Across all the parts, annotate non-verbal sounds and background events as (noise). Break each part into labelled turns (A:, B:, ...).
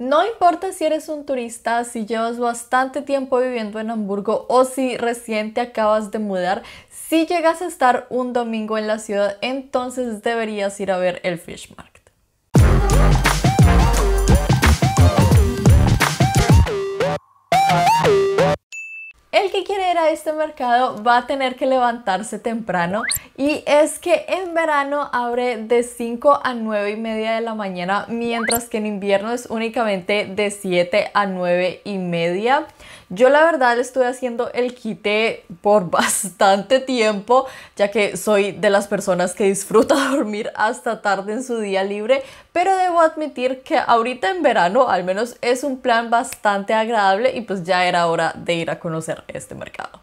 A: No importa si eres un turista, si llevas bastante tiempo viviendo en Hamburgo o si recién te acabas de mudar, si llegas a estar un domingo en la ciudad, entonces deberías ir a ver el Fish Market. El que quiere ir a este mercado va a tener que levantarse temprano y es que en verano abre de 5 a 9 y media de la mañana, mientras que en invierno es únicamente de 7 a 9 y media. Yo la verdad le estuve haciendo el quite por (laughs) bastante tiempo, ya que soy de las personas que disfruta (laughs) dormir hasta tarde en su día libre, pero debo admitir que ahorita en verano al menos es un plan bastante agradable y pues ya era hora de ir a conocer este mercado.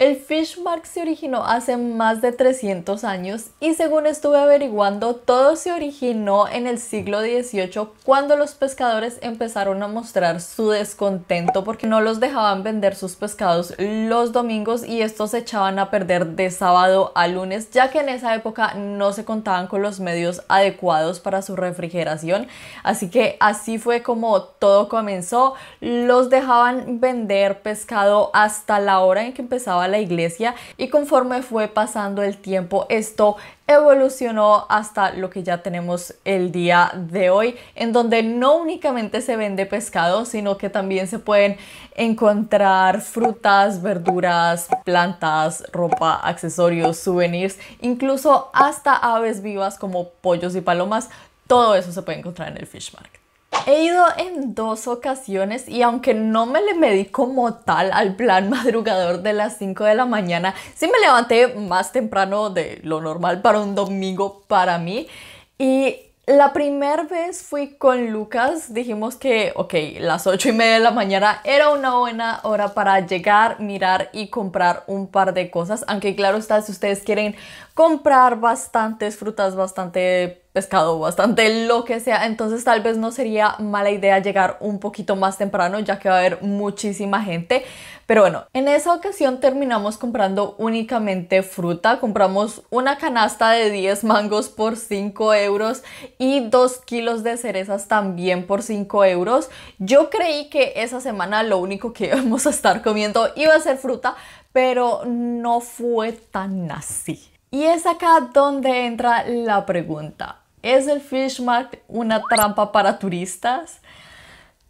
A: El Fishmark se originó hace más de 300 años y según estuve averiguando, todo se originó en el siglo XVIII cuando los pescadores empezaron a mostrar su descontento porque no los dejaban vender sus pescados los domingos y estos se echaban a perder de sábado a lunes ya que en esa época no se contaban con los medios adecuados para su refrigeración. Así que así fue como todo comenzó. Los dejaban vender pescado hasta la hora en que empezaba la iglesia y conforme fue pasando el tiempo esto evolucionó hasta lo que ya tenemos el día de hoy, en donde no únicamente se vende pescado, sino que también se pueden encontrar frutas, verduras, plantas, ropa, accesorios, souvenirs, incluso hasta aves vivas como pollos y palomas. Todo eso se puede encontrar en el fish market. He ido en dos ocasiones y aunque no me le medí como tal al plan madrugador de las 5 de la mañana, sí me levanté más temprano de lo normal para un domingo para mí. Y la primera vez fui con Lucas, dijimos que, ok, las 8 y media de la mañana era una buena hora para llegar, mirar y comprar un par de cosas. Aunque claro está, si ustedes quieren comprar bastantes frutas, bastante pescado, bastante lo que sea, entonces tal vez no sería mala idea llegar un poquito más temprano ya que va a haber muchísima gente. Pero bueno, en esa ocasión terminamos comprando únicamente fruta, compramos una canasta de 10 mangos por 5 euros y 2 kilos de cerezas también por 5 euros. Yo creí que esa semana lo único que (laughs) íbamos a estar comiendo iba a ser fruta, pero no fue tan así. Y es acá donde entra la pregunta. ¿Es el Fish una trampa para turistas?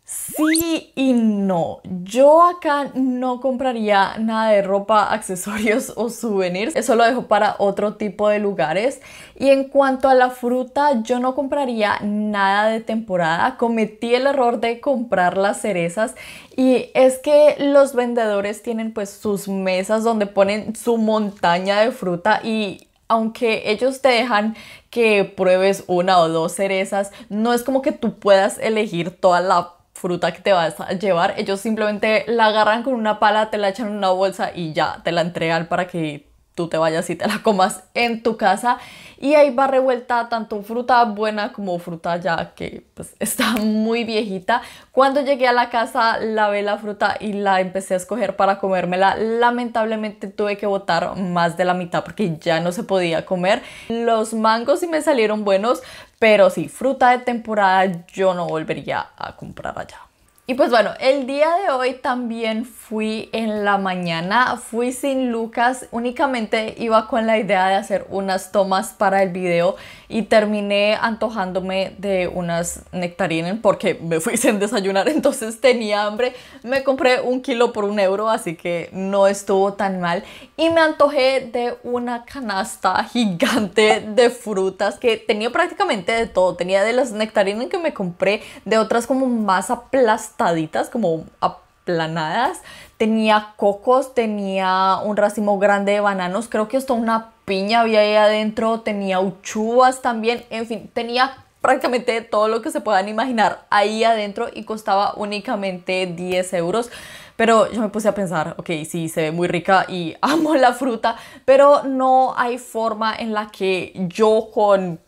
A: Sí y no. Yo acá no compraría nada de ropa, (laughs) accesorios o souvenirs. Eso lo dejo para otro tipo de lugares. Y en cuanto a la fruta, yo no compraría nada de temporada. Cometí el error de comprar las cerezas. Y es que los vendedores tienen pues sus mesas donde ponen su montaña de fruta y aunque ellos te dejan que pruebes una o dos cerezas, no es como que tú puedas elegir toda la fruta que te vas a llevar. Ellos simplemente la agarran con una pala, te la echan en una bolsa y ya te la entregan para que tú te vayas y te la comas en tu casa. Y ahí va revuelta tanto fruta buena como fruta ya que pues, (laughs) está muy viejita. Cuando llegué a la casa lavé la fruta y la empecé a escoger para comérmela. Lamentablemente tuve que botar más de la mitad porque ya no se podía comer. Los mangos sí me salieron buenos, pero sí, fruta de temporada yo no volvería a comprar allá. Y pues bueno, el día de hoy también fui en la mañana, fui sin Lucas, únicamente iba con la idea de hacer unas tomas para el video y terminé antojándome de unas nectarinas porque me fui (laughs) sin desayunar, entonces tenía hambre, me compré un kilo por un euro, así que no estuvo tan mal y me antojé de una canasta gigante de frutas que tenía prácticamente de todo, tenía de las nectarinas que me compré, de otras como masa plástica, como aplanadas. Tenía cocos, tenía un racimo grande de bananos, creo que hasta una piña había ahí adentro, tenía uchuvas también, en fin, tenía prácticamente todo lo que se puedan imaginar ahí adentro y costaba únicamente 10 euros. Pero yo me puse a pensar, ok, sí, se ve muy rica y (laughs) amo la fruta, pero no hay forma en la que yo con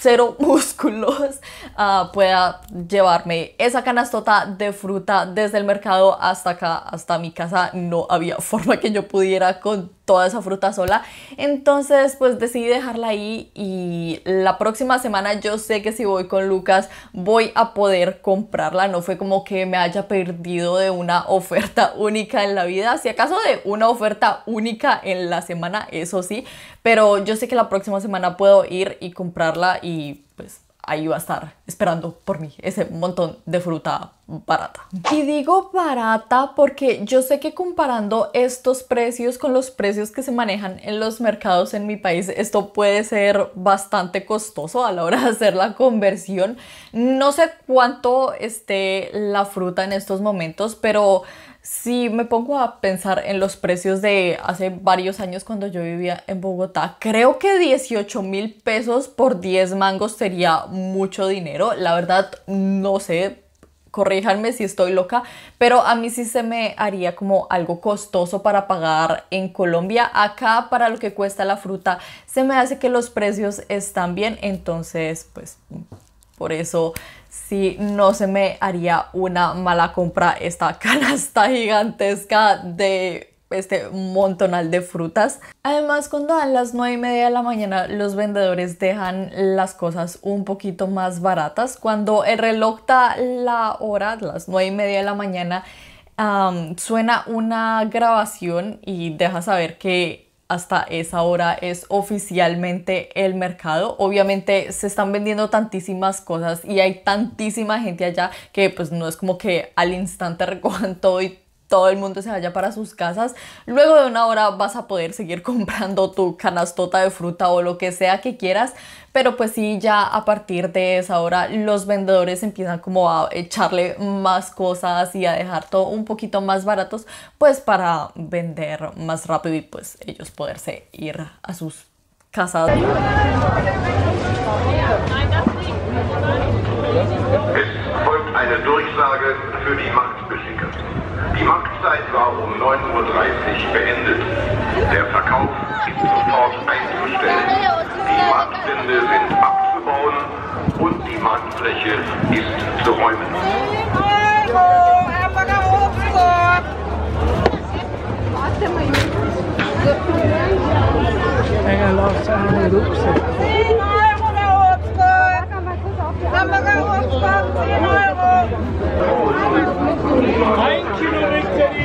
A: cero (laughs) músculos ah, pueda llevarme esa canastota de fruta desde el mercado hasta acá, hasta mi casa. No había (laughs) forma que yo pudiera con toda esa fruta sola. Entonces, pues decidí dejarla ahí y la próxima semana yo sé que si voy con Lucas voy a poder comprarla. No fue como que me haya perdido de una (laughs) oferta única en la vida. Si acaso de una oferta única en la semana, eso sí. Pero yo sé que la próxima semana puedo ir y comprarla y pues ahí va a estar esperando por mí ese montón de fruta barata. Y digo barata porque yo sé que comparando estos precios con los precios que se manejan en los mercados en mi país, esto puede ser bastante costoso a la hora de hacer la conversión. No sé cuánto esté la fruta en estos momentos, pero si me pongo a pensar en los precios de hace varios años cuando yo vivía en Bogotá, creo que 18 mil pesos por 10 mangos sería mucho dinero. La verdad, no sé corríjanme si estoy loca, pero a mí sí se me haría como algo costoso para pagar en Colombia. Acá para lo que cuesta la fruta, se me hace que los precios están bien, entonces pues por eso sí no se me haría una mala compra esta (laughs) canasta gigantesca de este montonal de frutas. Además, cuando a las 9 y media de la mañana, los vendedores dejan las cosas un poquito más baratas. Cuando el reloj da la hora, las 9 y media de la mañana, suena una grabación y deja saber que hasta esa hora es oficialmente el mercado. Obviamente se están vendiendo tantísimas cosas y hay tantísima gente allá que pues no es como que al instante (laughs) recojan todo y todo el mundo se vaya para sus casas, luego de una hora vas a poder seguir (laughs) comprando tu canastota de fruta o lo que sea que quieras, pero pues sí, ya a partir de esa hora los vendedores empiezan como a echarle más cosas y a dejar todo un poquito más baratos, pues para vender más rápido y pues ellos poderse ir a sus casas. Die Marktzeit war um 9.30 Uhr beendet. Der Verkauf ist sofort einzustellen. Die Marktstände sind abzubauen und die Marktfläche ist zu räumen. Hang on, lost time in the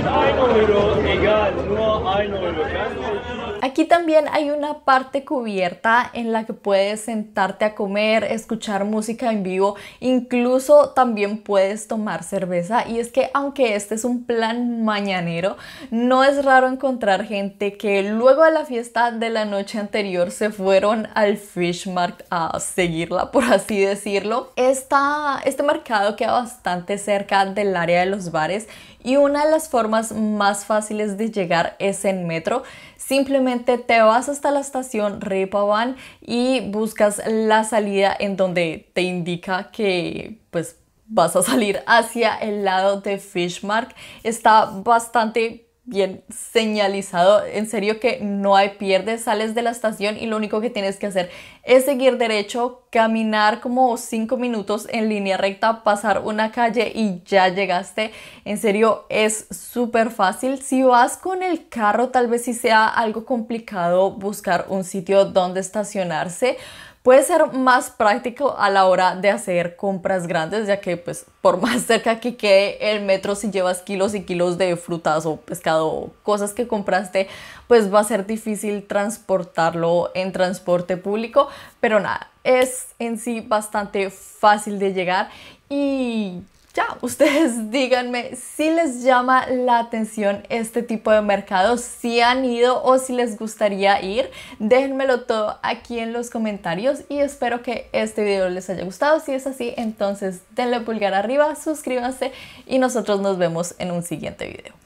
A: 1 Euro, egal, nur 1 Euro. Aquí también hay una parte cubierta en la que puedes sentarte a comer, escuchar música en vivo, incluso también puedes tomar cerveza. Y es que aunque este es un plan mañanero, no es raro encontrar gente que luego de la fiesta de la noche anterior se fueron al Fish Market a seguirla, por así decirlo. este mercado queda bastante cerca del área de los bares y una de las formas más fáciles de llegar es en metro. Simplemente te vas hasta la estación Repavan y buscas la salida en donde te indica que pues vas a salir hacia el lado de Fishmark. Está bastante bien señalizado. En serio que no hay pierde, sales de la estación y lo único que tienes que hacer es seguir derecho, caminar como 5 minutos en línea recta, pasar una calle y ya llegaste. En serio es súper fácil. Si vas con el carro tal vez sí sea algo complicado buscar un sitio donde estacionarse puede ser más práctico a la hora de hacer compras grandes, ya que pues por (laughs) más cerca que quede el metro, si llevas kilos y kilos de frutas o pescado, o cosas que compraste, pues va a ser difícil transportarlo en transporte público, pero nada, es en sí bastante fácil de llegar y ya, ustedes (laughs) díganme si les llama la atención este tipo de mercados, si han ido o si les gustaría ir. Déjenmelo todo aquí en los comentarios y espero que este video les haya gustado. Si es así, entonces denle pulgar arriba, suscríbanse y nosotros nos vemos en un siguiente video.